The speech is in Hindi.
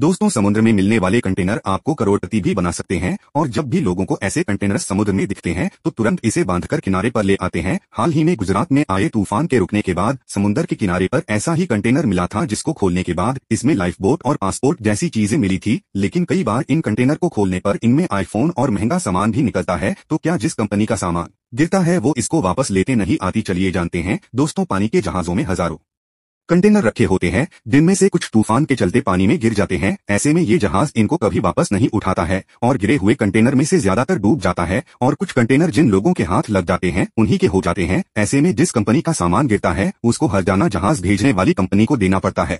दोस्तों समुद्र में मिलने वाले कंटेनर आपको करोड़पति भी बना सकते हैं और जब भी लोगों को ऐसे कंटेनर समुद्र में दिखते हैं तो तुरंत इसे बांधकर किनारे पर ले आते हैं हाल ही में गुजरात में आए तूफान के रुकने के बाद समुद्र के किनारे पर ऐसा ही कंटेनर मिला था जिसको खोलने के बाद इसमें लाइफ बोट और पासपोर्ट जैसी चीजें मिली थी लेकिन कई बार इन कंटेनर को खोलने आरोप इनमें आईफोन और महंगा सामान भी निकलता है तो क्या जिस कंपनी का सामान गिरता है वो इसको वापस लेते नहीं आती चलिए जानते हैं दोस्तों पानी के जहाजों में हजारों कंटेनर रखे होते हैं जिनमें से कुछ तूफान के चलते पानी में गिर जाते हैं ऐसे में ये जहाज इनको कभी वापस नहीं उठाता है और गिरे हुए कंटेनर में से ज्यादातर डूब जाता है और कुछ कंटेनर जिन लोगों के हाथ लग जाते हैं उन्हीं के हो जाते हैं ऐसे में जिस कंपनी का सामान गिरता है उसको जाना जहाज भेजने वाली कंपनी को देना पड़ता है